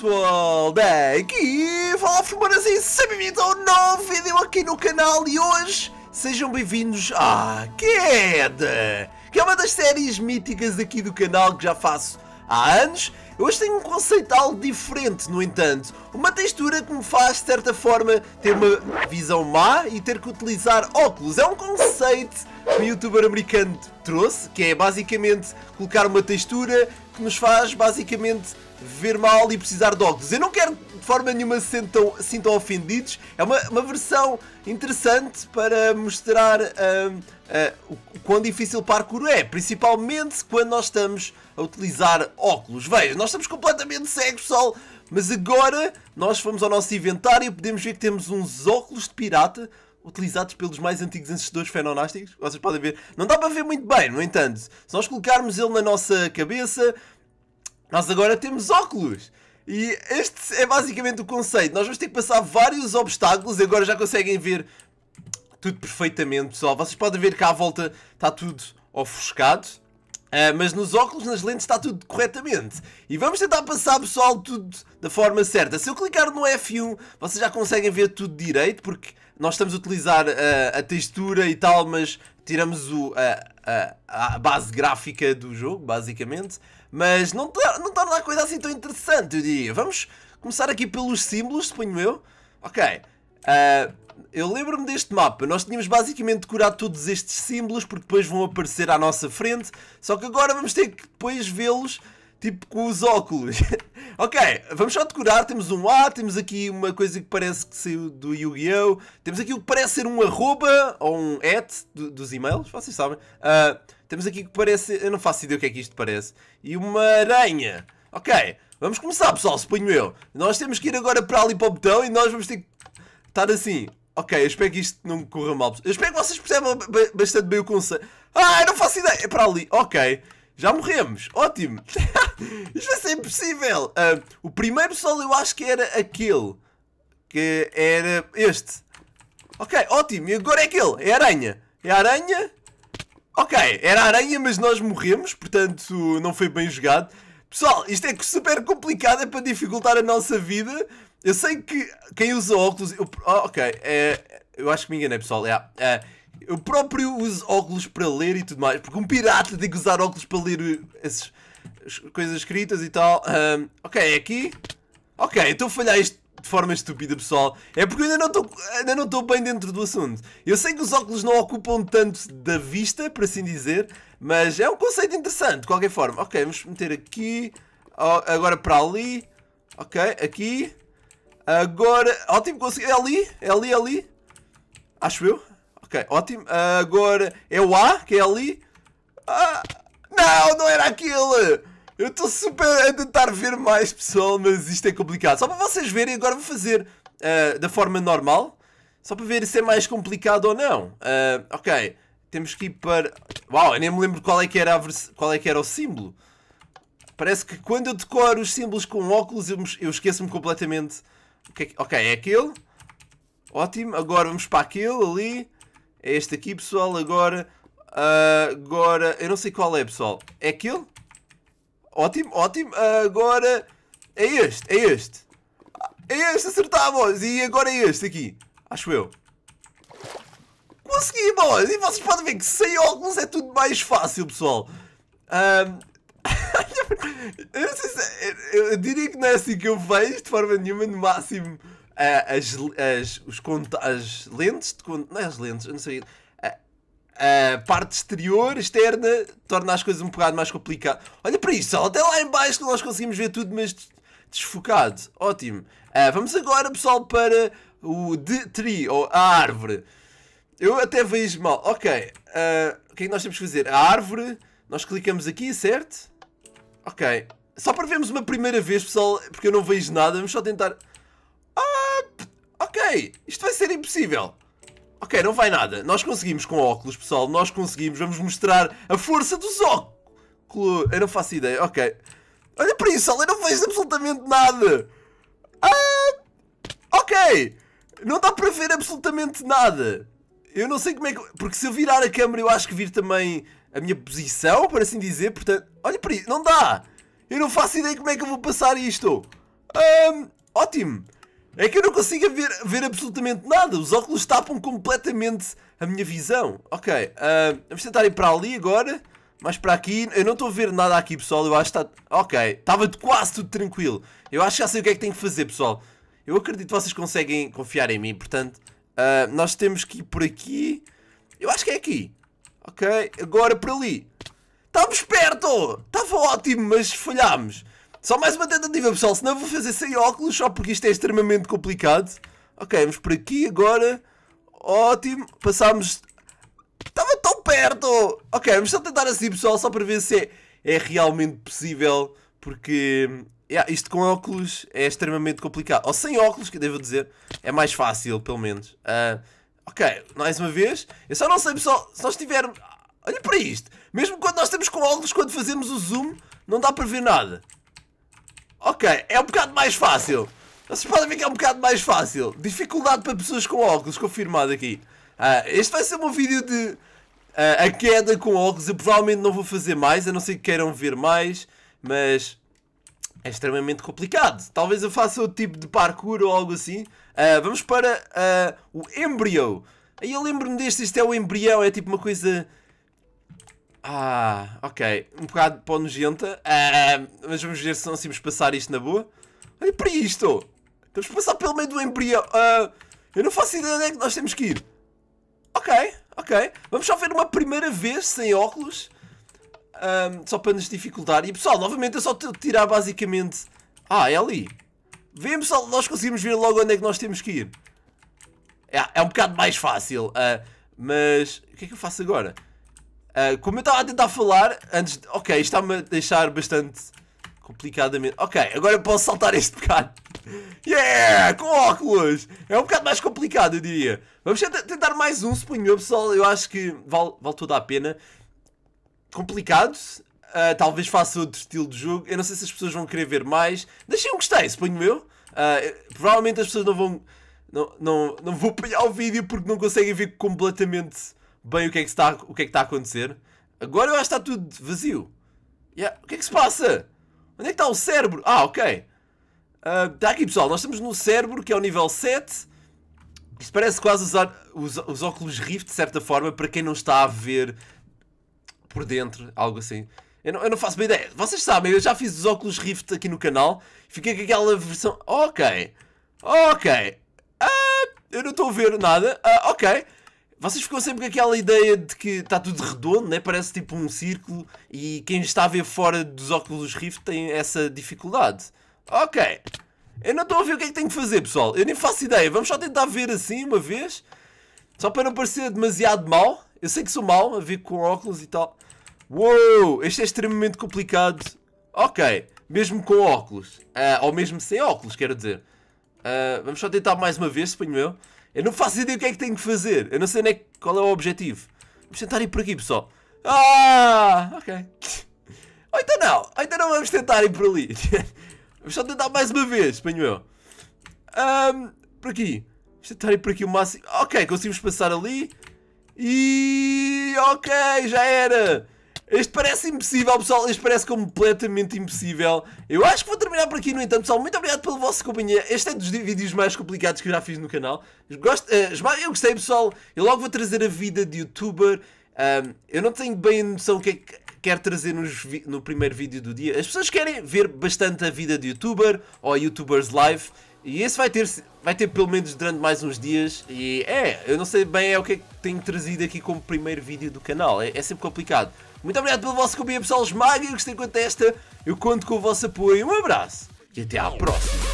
pessoal, daqui fala Fumaras e sejam bem-vindos ao novo vídeo aqui no canal e hoje sejam bem-vindos à Queda, que é uma das séries míticas aqui do canal que já faço há anos. Hoje tem um conceito algo diferente, no entanto, uma textura que me faz de certa forma ter uma visão má e ter que utilizar óculos. É um conceito que um youtuber americano trouxe, que é basicamente colocar uma textura que nos faz basicamente ver mal e precisar de óculos. Eu não quero de forma nenhuma se sintam, sintam ofendidos. É uma, uma versão interessante para mostrar uh, uh, o quão difícil parkour é, principalmente quando nós estamos a utilizar óculos. Veja, nós estamos completamente cegos, pessoal. Mas agora nós fomos ao nosso inventário e podemos ver que temos uns óculos de pirata utilizados pelos mais antigos ancestores fenonásticos. Vocês podem ver. Não dá para ver muito bem, no entanto. Se nós colocarmos ele na nossa cabeça, nós agora temos óculos. E este é basicamente o conceito. Nós vamos ter que passar vários obstáculos. Agora já conseguem ver tudo perfeitamente, pessoal. Vocês podem ver que à volta está tudo ofuscado. Uh, mas nos óculos, nas lentes, está tudo corretamente. E vamos tentar passar, pessoal, tudo da forma certa. Se eu clicar no F1, vocês já conseguem ver tudo direito, porque nós estamos a utilizar uh, a textura e tal, mas tiramos o, uh, a base gráfica do jogo, basicamente mas não, torna tá, tá a coisa assim tão interessante, eu diria. Vamos começar aqui pelos símbolos, suponho eu. Ok, uh, eu lembro-me deste mapa. Nós tínhamos basicamente decorado todos estes símbolos, porque depois vão aparecer à nossa frente, só que agora vamos ter que depois vê-los tipo com os óculos. ok, vamos só decorar. Temos um A, temos aqui uma coisa que parece que saiu do Yu-Gi-Oh! Temos aqui o que parece ser um arroba ou um at do, dos e-mails, vocês sabem. Uh, temos aqui que parece... Eu não faço ideia o que é que isto parece. E uma aranha. Ok. Vamos começar, pessoal, suponho eu. Nós temos que ir agora para ali para o botão e nós vamos ter que estar assim. Ok, eu espero que isto não corra mal. Eu espero que vocês percebam bastante bem o conceito. Ah, eu não faço ideia. É para ali. Ok. Já morremos. Ótimo. Isto vai ser impossível. Uh, o primeiro sol eu acho que era aquele. Que era este. Ok, ótimo. E agora é aquele. É a aranha. É a aranha. Ok, era aranha, mas nós morremos, portanto não foi bem jogado. Pessoal, isto é super complicado, é para dificultar a nossa vida. Eu sei que quem usa óculos. Eu, oh, ok, é, eu acho que me enganei, pessoal. É, é, eu próprio uso óculos para ler e tudo mais, porque um pirata tem que usar óculos para ler essas coisas escritas e tal. Um, ok, é aqui. Ok, estou a falhar isto de forma estúpida, pessoal, é porque eu ainda não estou bem dentro do assunto. Eu sei que os óculos não ocupam tanto da vista, por assim dizer, mas é um conceito interessante, de qualquer forma. Ok, vamos meter aqui, agora para ali, ok, aqui, agora, ótimo, consegui, é ali, é ali, é ali, acho eu. Ok, ótimo, agora é o A, que é ali. Ah, não, não era aquele! Eu estou super a tentar ver mais, pessoal, mas isto é complicado. Só para vocês verem, agora vou fazer uh, da forma normal. Só para ver se é mais complicado ou não. Uh, ok, temos que ir para... Uau, eu nem me lembro qual é que era, a vers... qual é que era o símbolo. Parece que quando eu decoro os símbolos com óculos, eu, me... eu esqueço-me completamente. É ok, é aquele. Ótimo, agora vamos para aquele ali. É este aqui, pessoal, agora... Uh, agora, eu não sei qual é, pessoal. É aquele? Ótimo, ótimo. Agora é este, é este. É este, acertámos. E agora é este aqui. Acho eu. Consegui, boys. E vocês podem ver que sem óculos é tudo mais fácil, pessoal. Um... eu, se, é, eu, eu, diria que não é assim que eu vejo, de forma nenhuma, no máximo... Uh, as, as, os, as lentes de... Não é as lentes, eu não sei a parte exterior, externa, torna as coisas um bocado mais complicadas. Olha para isso, até lá embaixo que nós conseguimos ver tudo, mas desfocado. Ótimo. Uh, vamos agora, pessoal, para o de tree, ou a árvore. Eu até vejo mal. Ok. Uh, o que é que nós temos que fazer? A árvore. Nós clicamos aqui, certo? Ok. Só para vermos uma primeira vez, pessoal, porque eu não vejo nada. Vamos só tentar... Ah, ok. Isto vai ser impossível. Ok, não vai nada. Nós conseguimos com óculos, pessoal. Nós conseguimos. Vamos mostrar a força dos óculos. Eu não faço ideia. Ok. Olha para isso, eu não vejo absolutamente nada. Ah, ok. Não dá para ver absolutamente nada. Eu não sei como é que... Porque se eu virar a câmera eu acho que vir também a minha posição, por assim dizer. Portanto, olha para isso. Não dá. Eu não faço ideia como é que eu vou passar isto. Um, ótimo. É que eu não consigo ver, ver absolutamente nada. Os óculos tapam completamente a minha visão. Ok, uh, vamos tentar ir para ali agora. Mas para aqui, eu não estou a ver nada aqui, pessoal. Eu acho que está... Ok, estava quase tudo tranquilo. Eu acho que já sei o que é que tenho que fazer, pessoal. Eu acredito que vocês conseguem confiar em mim. Portanto, uh, nós temos que ir por aqui. Eu acho que é aqui. Ok, agora para ali. Estamos perto! Estava ótimo, mas falhámos. Só mais uma tentativa, pessoal, senão eu vou fazer sem óculos só porque isto é extremamente complicado. Ok, vamos por aqui agora. Ótimo, passámos... Estava tão perto! Ok, vamos só tentar assim, pessoal, só para ver se é, é realmente possível, porque... Yeah, isto com óculos é extremamente complicado. Ou sem óculos, que devo dizer, é mais fácil, pelo menos. Uh, ok, mais uma vez. Eu só não sei, pessoal, se nós tivermos... Olha para isto. Mesmo quando nós estamos com óculos, quando fazemos o zoom, não dá para ver nada. Ok, é um bocado mais fácil. Vocês podem ver que é um bocado mais fácil. Dificuldade para pessoas com óculos, confirmado aqui. Uh, este vai ser um vídeo de uh, a queda com óculos. Eu provavelmente não vou fazer mais, a não ser que queiram ver mais. Mas é extremamente complicado. Talvez eu faça outro tipo de parkour ou algo assim. Uh, vamos para o embrião. Aí eu lembro-me deste, isto é o embrião, é tipo uma coisa ah, ok. Um bocado pó nojenta. Ah, mas vamos ver se conseguimos passar isto na boa. Olha para isto! Temos que passar pelo meio do embrião. Ah, eu não faço ideia de onde é que nós temos que ir. Ok, ok. Vamos só ver uma primeira vez sem óculos. Um, ah, só para nos dificultar. E pessoal, novamente eu só tirar basicamente. Ah, é ali. Vem pessoal, nós conseguimos ver logo onde é que nós temos que ir. É, é um bocado mais fácil. Uh, mas o que é que eu faço agora? Ah, como eu estava a tentar falar, antes. De... Ok, isto está-me a deixar bastante complicadamente. Ok, agora eu posso saltar este bocado. Yeah! Com óculos! É um bocado mais complicado, eu diria. Vamos tentar mais um, suponho eu, pessoal. Eu acho que vale, vale toda a pena. Complicado. Uh, talvez faça outro estilo de jogo. Eu não sei se as pessoas vão querer ver mais. Deixem um gostei, suponho eu. Uh, provavelmente as pessoas não vão. Não, não, não vou apanhar o vídeo porque não conseguem ver completamente bem o que é que está, o que é que está a acontecer. Agora eu acho que está tudo vazio. Yeah. O que é que se passa? Onde é que está o cérebro? Ah, ok. Uh, ah, está aqui, pessoal. Nós estamos no cérebro, que é o nível 7. Isto parece quase usar os, os óculos Rift, de certa forma, para quem não está a ver por dentro, algo assim. Eu não, eu não faço bem ideia. Vocês sabem, eu já fiz os óculos Rift aqui no canal. Fiquei com aquela versão... Ok. Ok. Uh, eu não estou a ver nada. Uh, ok. Vocês ficam sempre com aquela ideia de que está tudo redondo, né? parece tipo um círculo, e quem está a ver fora dos óculos Rift tem essa dificuldade. Ok, eu não estou a ver o que é que tenho que fazer, pessoal. Eu nem faço ideia. Vamos só tentar ver assim uma vez, só para não parecer demasiado mal. Eu sei que sou mal a ver com óculos e tal. Uou, este é extremamente complicado. Ok, mesmo com óculos, uh, ou mesmo sem óculos, quero dizer. Uh, vamos só tentar mais uma vez, suponho eu. Eu não faço ideia o que é que tenho que fazer. Eu não sei nem é qual é o objetivo. Vamos tentar ir por aqui, pessoal. Ah, ok. Ou então não. Ou então não vamos tentar ir por ali. vamos só tentar mais uma vez, espanho eu. Um, por aqui. Vamos tentar ir por aqui o máximo. Ok, conseguimos passar ali. E... Ok, já era. Este parece impossível, pessoal. Este parece completamente impossível. Eu acho que vou terminar por aqui, no entanto, pessoal. Muito obrigado pela vossa companhia. Este é dos vídeos mais complicados que eu já fiz no canal. Gosto, uh, eu gostei, pessoal. Eu logo vou trazer a vida de youtuber. eu não tenho bem a noção o que é que quero trazer nos, no primeiro vídeo do dia. As pessoas querem ver bastante a vida de youtuber ou youtubers live. E esse vai ter, vai ter pelo menos durante mais uns dias. E é, eu não sei bem é o que é que tenho trazido aqui como primeiro vídeo do canal. É, é sempre complicado. Muito obrigado pelo vosso companhia, pessoal. e gostei quanto esta. Eu conto com o vosso apoio. Um abraço e até à próxima.